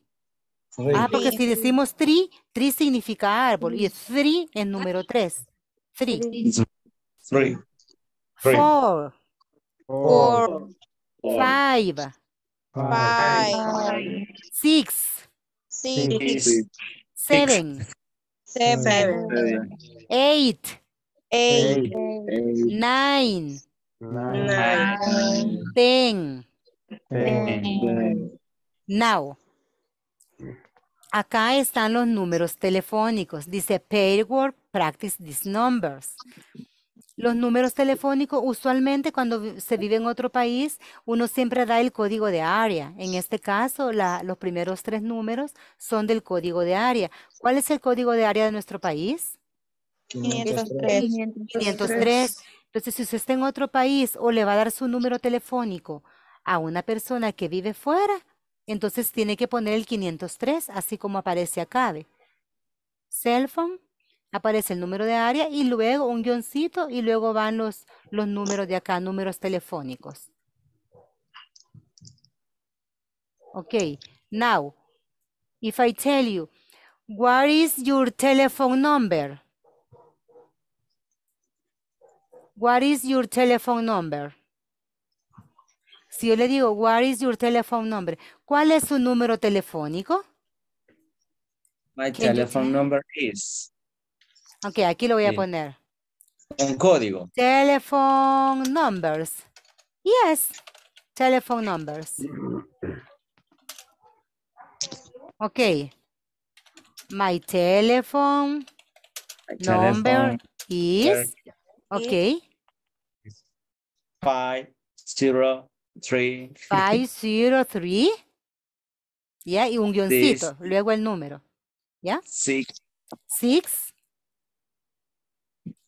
Ah, porque si decimos three, three significa árbol. Y three en número tres. Three. Three. Four. Four. Five. Five. Six. Six. Seven. Seven. Eight. Eight. Nine. Nine. Ten. Now. Acá están los números telefónicos. Dice work, practice these numbers. Los números telefónicos, usualmente cuando se vive en otro país, uno siempre da el código de área. En este caso, los primeros tres números son del código de área. ¿Cuál es el código de área de nuestro país? 503. 503. Entonces, si usted está en otro país o le va a dar su número telefónico a una persona que vive fuera, entonces tiene que poner el 503, así como aparece acá. ¿Cell phone? aparece el número de área y luego un guioncito y luego van los, los números de acá, números telefónicos. Ok, now, if I tell you, what is your telephone number? What is your telephone number? Si yo le digo, what is your telephone number? ¿Cuál es su número telefónico? My telephone number is Ok, aquí lo voy a poner. Un código. Telephone numbers. Yes. Telephone numbers. Ok. My telephone number is. Ok. Five zero three. Five zero three. Ya, yeah, y un guioncito. luego el número. ¿Ya? Yeah? Six. Six.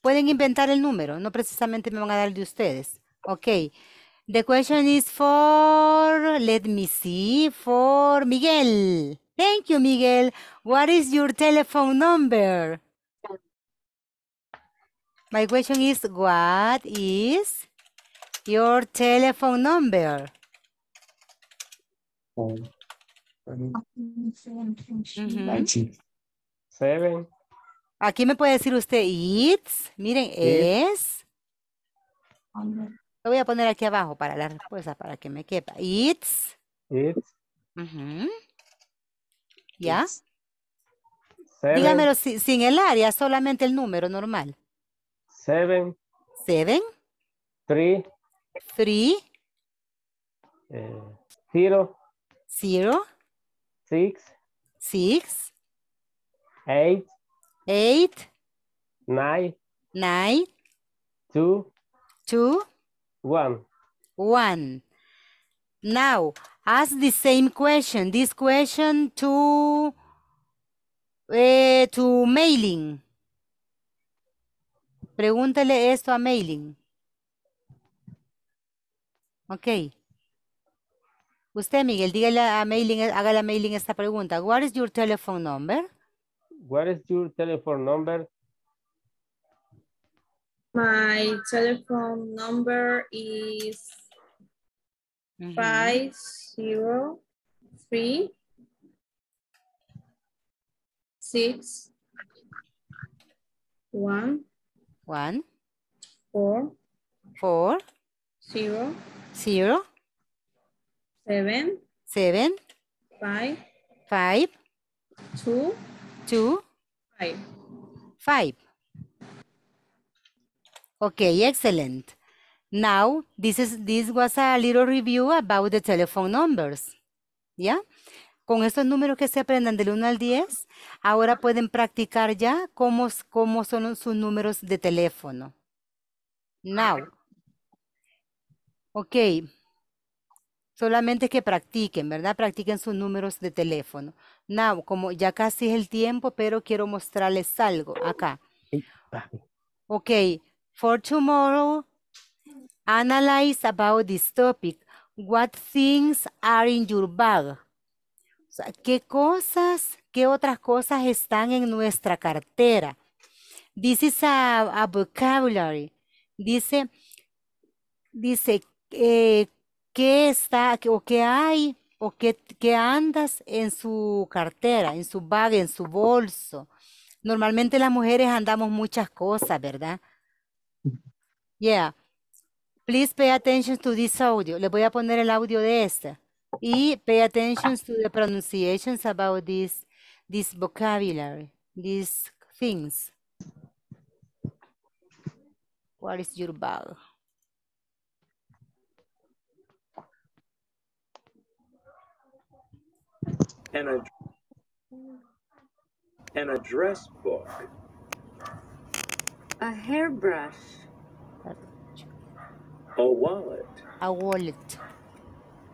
Pueden inventar el número, no precisamente me van a dar de ustedes. Ok. The question is for, let me see, for Miguel. Thank you, Miguel. What is your telephone number? My question is, what is your telephone number? Seven. Mm-hmm. Aquí me puede decir usted it's. Miren, es. Lo voy a poner aquí abajo para la respuesta, para que me quepa. It's. It's. ¿Ya? Dígamelo sin, el área, solamente el número normal. Seven. Seven. Three. Three. Eh, zero. Zero. Six. Six. Eight eight, nine, nine, two, two, one, one. Now, ask the same question, this question to, eh, to mailing. Pregúntale esto a mailing. Ok. Usted, Miguel, dígale a mailing, haga la mailing esta pregunta. What is your telephone number? what is your telephone number? My telephone number is mm -hmm. five zero three six one one four four zero zero seven seven five five two Two. Five. Five. Okay, excellent. Now, this, is, this was a little review about the telephone numbers. ¿Ya? Con estos números que se aprendan del 1 al 10, ahora pueden practicar ya cómo, cómo son sus números de teléfono. Now. Ok. Solamente que practiquen, ¿verdad? Practiquen sus números de teléfono. Now, como ya casi es el tiempo, pero quiero mostrarles algo acá. Ok, for tomorrow, analyze about this topic. What things are in your bag? ¿qué cosas, qué otras cosas están en nuestra cartera? This is a, vocabulary. Dice, dice, eh, ¿qué está o qué hay o que, andas en su cartera, en su bag, en su bolso. Normalmente las mujeres andamos muchas cosas, ¿verdad? Yeah. Please pay attention to this audio. Le voy a poner el audio de este. Y pay attention to the pronunciations about this, this vocabulary, these things. What is your bag? an, ad an address book, a hairbrush, a wallet, a wallet,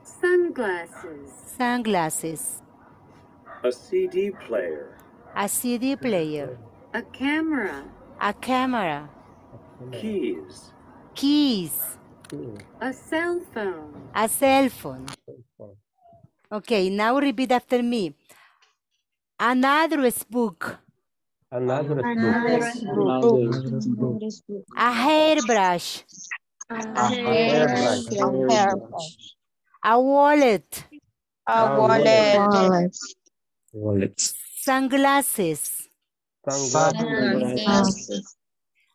sunglasses, sunglasses, a CD player, a CD player, a camera, a camera, keys, keys, a cell phone, a cell phone. Okay, now repeat after me. Another book. Another, book. Another book. A hairbrush. A, hairbrush. A, hairbrush. a wallet. A wallet. wallet. Sunglasses. Sunglasses.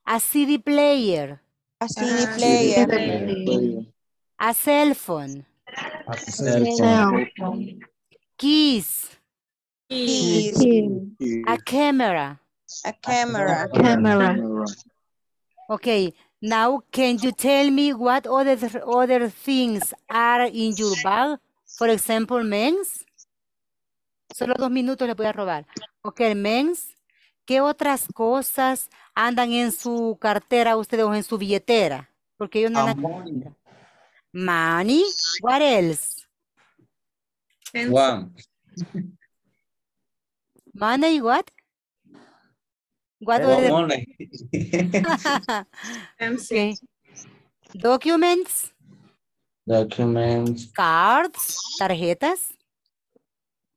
A CD player. A CD player. A cell phone. Keys. Keys. A camera. A camera. A camera. Okay. Now, can you tell me what other other things are in your bag? For example, men's. Solo dos minutos le voy a robar. Ok, men's. ¿Qué otras cosas andan en su cartera ustedes o en su billetera? Porque ellos no... Money. What else? One. Money what? What was Money. okay. Documents. Documents. Cards. Tarjetas.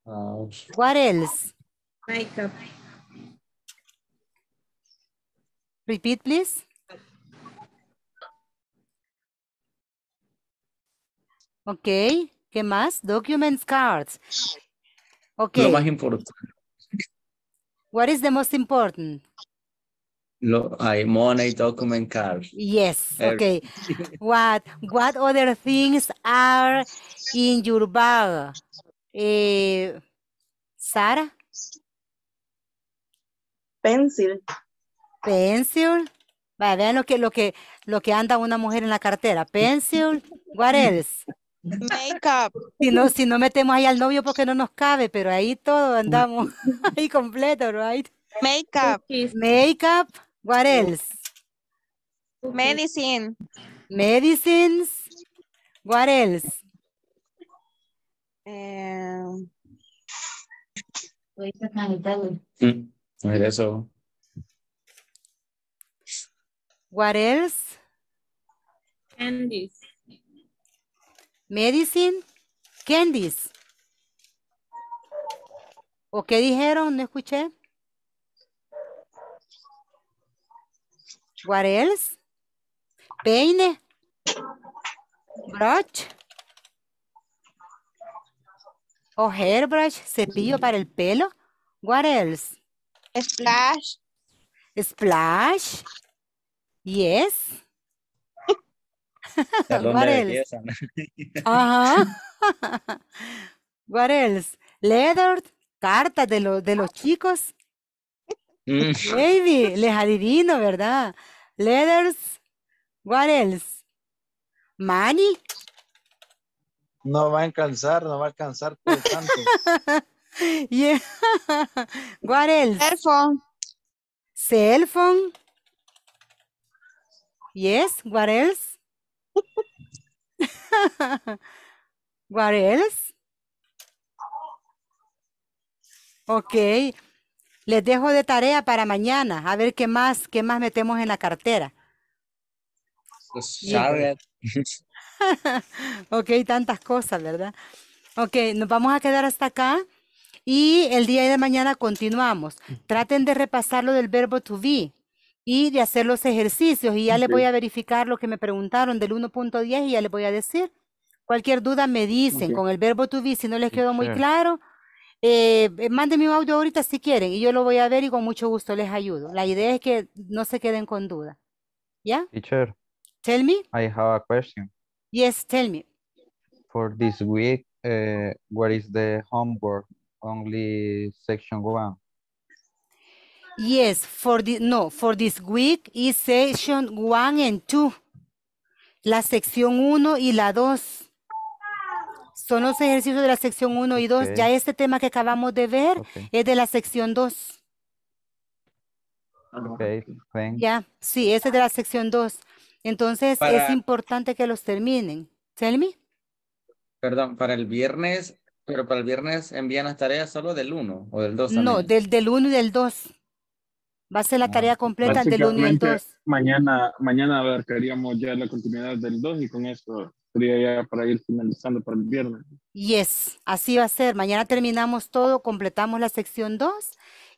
Uh, what else? Makeup. Repeat, please. Ok, ¿qué más? Documents, cards. Ok. Lo más importante. What is the most important? Lo, hay money, document, cards. Yes, er. ok. what, what other things are in your bag? Eh, Sara? Pencil. Pencil. Vaya, vean lo que, lo, que, lo que anda una mujer en la cartera. Pencil. What else? Makeup. Si no, si no metemos ahí al novio porque no nos cabe, pero ahí todo andamos ahí completo, right? Makeup. Makeup. What else? Medicine. Medicines. What else? Eh, mm, eso. What else? Candies. Medicine candies. ¿O qué dijeron? No escuché. What else? Peine. Brush. O hairbrush, cepillo para el pelo. What else? Splash. Splash. Yes. Salón What else? Ajá. What else? Letter, cartas de, lo, de los chicos. Mm. Baby, les adivino, ¿verdad? Letters. What else? Money. No va a alcanzar, no va a alcanzar por tanto. What else? Cell phone. Cell phone. Yes, what else? What Ok. Les dejo de tarea para mañana. A ver qué más, qué más metemos en la cartera. Pues, ok, tantas cosas, ¿verdad? Ok, nos vamos a quedar hasta acá y el día de mañana continuamos. Mm. Traten de repasar lo del verbo to be y de hacer los ejercicios. Y ya les voy a verificar lo que me preguntaron del 1.10 y ya les voy a decir. Cualquier duda me dicen con el verbo to be, si no les quedó muy claro. Eh, eh, mándenme un audio ahorita si quieren y yo lo voy a ver y con mucho gusto les ayudo. La idea es que no se queden con duda. ¿Ya? Teacher. Tell me. I have a question. Yes, tell me. For this week, eh, what is the homework? Only section one. Yes, for no, for this week is section one and 2. La sección 1 y la 2. Son los ejercicios de la sección 1 y 2. Ya este tema que acabamos de ver es de la sección 2. Okay, ya, sí, ese es de la sección 2. Entonces es importante que los terminen. Tell me. Perdón, para el viernes, pero para el viernes envían las tareas solo del 1 o del 2. No, del, del 1 y del 2. Va a ser la ah, tarea completa del 1 y el 2. Mañana, mañana abarcaríamos ya la continuidad del 2 y con eso sería ya para ir finalizando para el viernes. Yes, así va a ser. Mañana terminamos todo, completamos la sección 2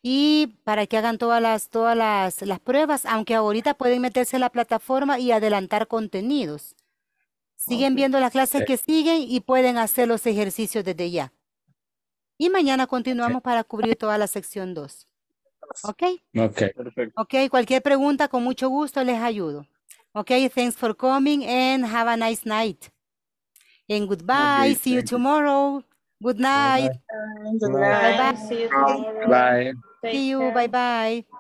y para que hagan todas las, todas las, pruebas, aunque ahorita pueden meterse en la plataforma y adelantar contenidos. Siguen viendo las clases que siguen y pueden hacer los ejercicios desde ya. Y mañana continuamos para cubrir toda la sección 2. ¿Ok? Okay. Perfecto. Ok, cualquier pregunta, con mucho gusto les ayudo. Ok, thanks for coming and have a nice night. And goodbye, see you tomorrow. Good night. Bye. Bye. Bye. Bye. See you. Bye. Bye.